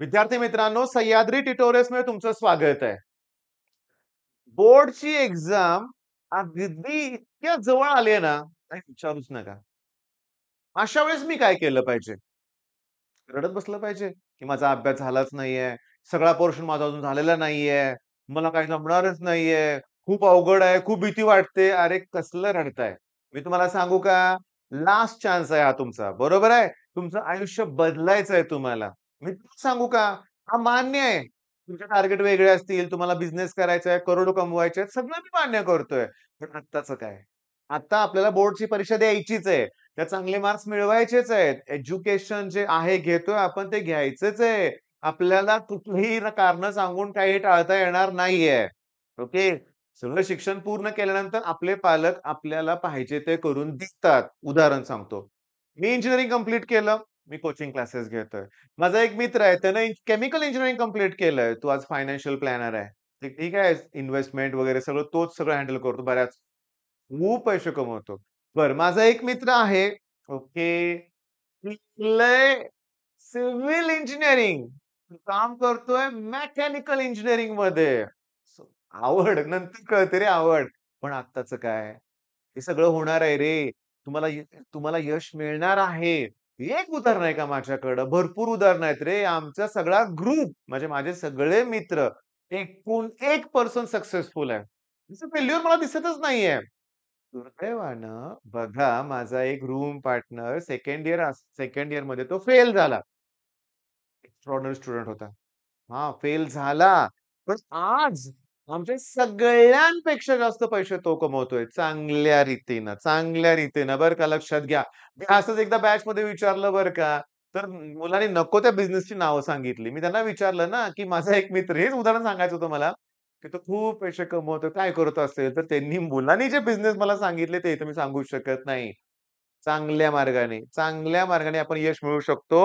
विद्यार्थी मित्रांनो सह्याद्री टिटोरियस मध्ये तुमचं स्वागत आहे बोर्डची एक्झाम अगदी इतक्या जवळ आली ना काही विचारूच नका अशा वेळेस मी काय केलं पाहिजे रडत बसलं पाहिजे की माझा अभ्यास झालाच नाहीये सगळा पोर्शन माझा अजून झालेला नाहीये मला काही जमणारच नाहीये खूप अवघड आहे खूप भीती वाटते अरे कसलं रडताय मी तुम्हाला सांगू का लास्ट चान्स आहे हा तुमचा बरोबर आहे तुमचं आयुष्य बदलायचं आहे तुम्हाला मी सांगू का हा मान्य आहे तुमचे टार्गेट वेगळे असतील तुम्हाला बिझनेस करायचा आहे करोड कमवायचे आहेत सगळं मी मान्य करतोय पण आत्ताचं काय आता आपल्याला बोर्डची परीक्षा द्यायचीच आहे त्या चांगले मार्क्स मिळवायचेच आहेत एज्युकेशन जे आहे घेतोय आपण ते घ्यायचंच आहे आपल्याला कुठलीही कारण सांगून काही टाळता येणार नाहीये ओके सगळं शिक्षण पूर्ण केल्यानंतर आपले पालक आपल्याला पाहिजे ते करून दिसतात उदाहरण सांगतो मी इंजिनिअरिंग कम्प्लीट केलं मी कोचिंग क्लासेस घेतोय माझा एक मित्र आहे त्यानं केमिकल इंजिनिअरिंग कम्प्लीट केलंय तो आज फायनान्शियल प्लॅनर आहे ठीक आहे इन्व्हेस्टमेंट वगैरे सगळं तोच सगळं हँडल करतो बऱ्याच खूप पैसे कमवतो बर माझा एक मित्र आहे ओके सिव्हिल इंजिनिअरिंग काम करतोय मेकॅनिकल इंजिनिअरिंग मध्ये आवड नंतर कळते रे आवड पण आत्ताच काय हे सगळं होणार आहे रे तुम्हाला तुम्हाला यश मिळणार आहे एक उदाहरण आहे का माझ्याकडं भरपूर उदाहरण आहेत रे आमचा सगळा ग्रुप म्हणजे माझे सगळे मित्र एकूण एक पर्सन सक्सेसफुल आहे फेल्युअर मला दिसतच नाहीये दुर्दैवानं बघा माझा एक room partner second year second year मध्ये तो फेल झाला एक्स्ट्रॉर्डनरी स्टुडंट होता हा फेल झाला पण आज आमचे सगळ्यांपेक्षा जास्त पैसे तो कमवतोय चांगल्या रीतीनं चांगल्या रीतीनं बरं का लक्षात घ्या मी असंच एकदा बॅच मध्ये विचारलं बरं का तर मुलांनी नको त्या बिझनेसची नावं सांगितली मी त्यांना विचारलं ना की माझा एक मित्र हेच उदाहरण सांगायचं होतं मला की तो खूप पैसे कमवतो काय करत असेल तर त्यांनी मुलांनी जे बिझनेस मला सांगितले ते मी सांगू शकत नाही चांगल्या मार्गाने चांगल्या मार्गाने आपण यश मिळू शकतो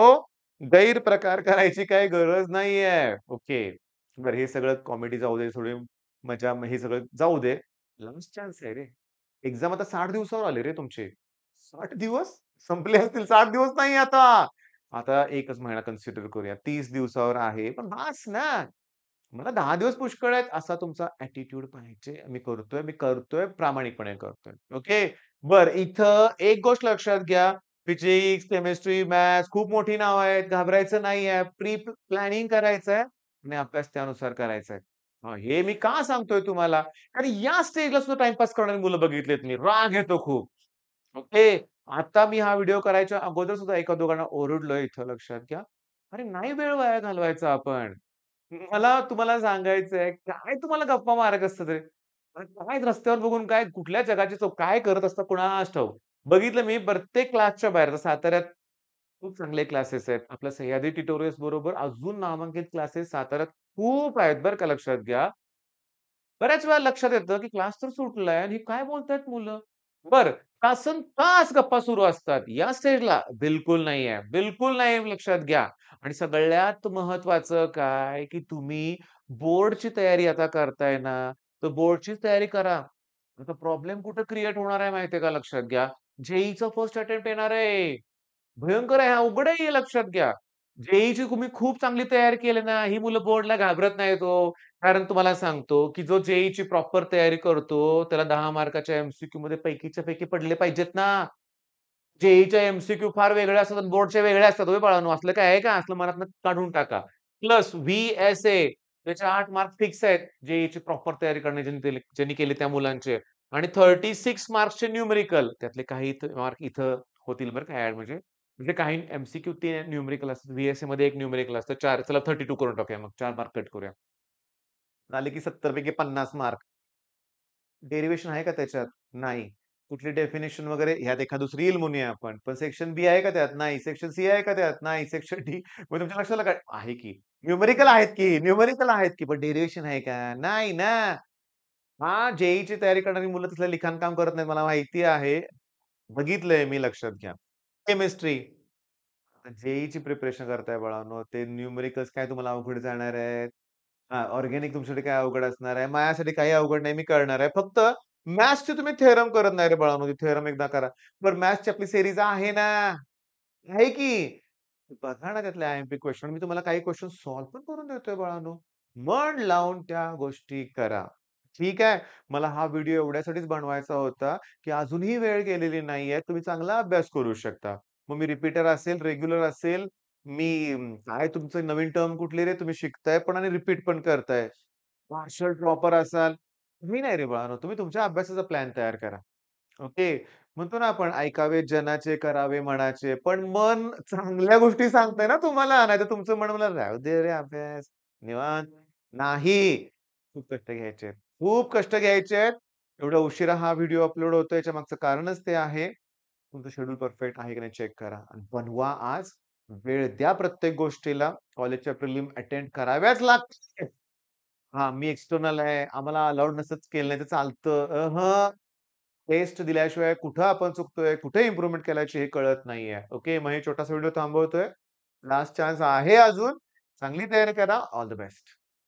गैरप्रकार करायची काही गरज नाहीये ओके बरं हे सगळं कॉमेडी जाऊ दे थोडी मजा हे सगळं जाऊ दे लास्ट चान्स आहे रे एक्झाम आता साठ दिवसावर आले रे तुमचे साठ दिवस संपले असतील साठ दिवस नाही आता आता एकच महिना कन्सिडर करूया तीस दिवसावर आहे पण बास ना मला दहा दिवस पुष्कळ आहेत असा तुमचा ऍटिट्यूड पाहिजे मी करतोय मी करतोय प्रामाणिकपणे करतोय ओके बर इथं एक गोष्ट लक्षात घ्या फिजिक्स केमिस्ट्री मॅथ्स खूप मोठी नाव आहेत घाबरायचं नाही आहे प्री प्लॅनिंग करायचं आणि अभ्यास त्यानुसार करायचा आहे हे मी का सांगतोय तुम्हाला कारण या स्टेजला सुद्धा टाइमपास करणारी मुलं बघितलेत मी राग येतो खूप ओके आता मी हा व्हिडिओ करायच्या अगोदर सुद्धा एका दोघांना ओरडलोय इथं लक्षात घ्या अरे नाही वेळ वाया घालवायचा आपण मला तुम्हाला सांगायचंय काय तुम्हाला गप्पा मारक असत रे काय रस्त्यावर बघून काय कुठल्या जगाची चौक काय करत असतं कुणाला ठाऊक बघितलं मी प्रत्येक क्लासच्या बाहेर साताऱ्यात खूप चांगले क्लासेस आहेत आपल्या सह्यादी ट्युटोरियल्स बरोबर अजून नामांकित क्लासेस साताऱ्यात खूप आहेत बरं का लक्षात घ्या बऱ्याच वेळा लक्षात येतं की क्लास तर सुटलाय आणि हे काय बोलतात मुलं बर तासन तास गप्पा सुरू असतात या स्टेजला बिलकुल नाही आहे बिलकुल नाही लक्षात घ्या आणि सगळ्यात महत्वाचं काय की तुम्ही बोर्डची तयारी आता करताय ना तर बोर्डची तयारी करा आता प्रॉब्लेम कुठं क्रिएट होणार आहे माहितीये का लक्षात घ्या जेईचा फर्स्ट अटेम्प्ट येणार आहे भयंकर आहे हा उघड आहे लक्षात घ्या जेईची तुम्ही खूप चांगली तयारी केली ना ही मुलं बोर्डला घाबरत नाही तो हो. कारण तुम्हाला सांगतो, की जो जेईची प्रॉपर तयारी करतो त्याला दहा मार्काच्या एमसीक्यू मध्ये पैकीच्या पैकी पडले पाहिजेत ना. जेईच्या एमसीक्यू फार वेगळ्या असतात आणि बोर्डच्या वेगळ्या असतात होय असलं काय आहे का? असलं मनात काढून टाका. प्लस व्ही-एस-ए त्याचे 8 मार्क फिक्स आहेत. जेईची प्रॉपर तयारी करणे ज्यांनी केली त्या मुलांचे आणि थर्टी सिक्स मार्क्सचे न्यूमेरिकल त्यातले काही मार्क इथं होतील बरं का ऍड म्हणजे म्हणजे काही एम सी क्यू तीन न्यूमरिकल असतात व्हीएसए मध्ये एक न्यूमरिकल असतं चार चला थर्टी टू करून टाकूया मग चार मार्क कट करूया झाले की सत्तर पैकी पन्नास मार्क डेरिवेशन आहे का त्याच्यात नाही कुठली डेफिनेशन वगैरे ह्यात एखादं रील म्हणूया आपण पण सेक्शन बी आहे का त्यात नाही सेक्शन सी आहे का त्यात नाही सेक्शन डी मग तुमच्या लक्षात काय आहे की न्यूमेरिकल आहेत की न्यूमेरिकल आहेत की पण डेरिवेशन आहे का नाही ना हा जेईची e तयारी करणारी मुलं तसलं लिखाण काम करत नाही मला माहिती आहे बघितलंय मी लक्षात घ्या केमिस्ट्री. जेईची जे ची प्रिपरेशन करताय बळानो ते न्युमेरिकल्स काय तुम्हाला अवघड जाणार आहेत. ऑर्गेनिक तुमच्यासाठी काय अवघड असणार आहे. माझ्यासाठी काही अवघड नाही, मी करणार आहे. फक्त मॅथ्सचे तुम्ही थेरम करत नाही रे बाळांनो, थेरम एकदा करा. बरं मॅथ्सची आपली सिरीज आहे ना. आहे की. बघा ना त्यातले आय-एम-पी मी तुम्हाला काही क्वेश्चन सॉल्व्ह पण करून देतोय बाळांनो. मन लावून त्या गोष्टी करा. ठीक आहे मला हा व्हिडिओ एवढ्यासाठीच बनवायचा होता की अजूनही वेळ गेलेली नाहीये तुम्ही चांगला अभ्यास करू शकता मग मी रिपीटर असेल रेग्युलर असेल मी काय तुमचं नवीन टर्म कुठले रे तुम्ही शिकताय पण आणि रिपीट पण करताय पार्शल ड्रॉपर असाल मी नाही रे बाळानो तुम्ही तुमच्या अभ्यासाचा प्लॅन तयार करा ओके म्हणतो ना आपण ऐकावे जनाचे करावे मनाचे पण मन चांगल्या गोष्टी सांगताय ना तुम्हाला नाही तर तुमचं मन मला राहू दे रे अभ्यास निवांत नाही खूप कष्ट घ्यायचे खूप कष्ट घ्यायचे आहेत एवढा उशिरा हा व्हिडिओ अपलोड होतो याच्या मागचं कारणच ते आहे तुमचं शेड्यूल परफेक्ट आहे की नाही चेक करा आणि बनवा आज वेळ द्या प्रत्येक गोष्टीला कॉलेजच्या प्रिलिम अटेंड कराव्याच लागते हा मी एक्सटर्नल आहे आम्हाला अलाउड नसच केलं नाही तर चालतं टेस्ट दिल्याशिवाय कुठं आपण चुकतोय कुठे इम्प्रूव्हमेंट केल्याची हे कळत नाहीये ओके मग हे छोटासा व्हिडिओ थांबवतोय लास्ट चान्स आहे अजून चांगली तयारी करा ऑल द बेस्ट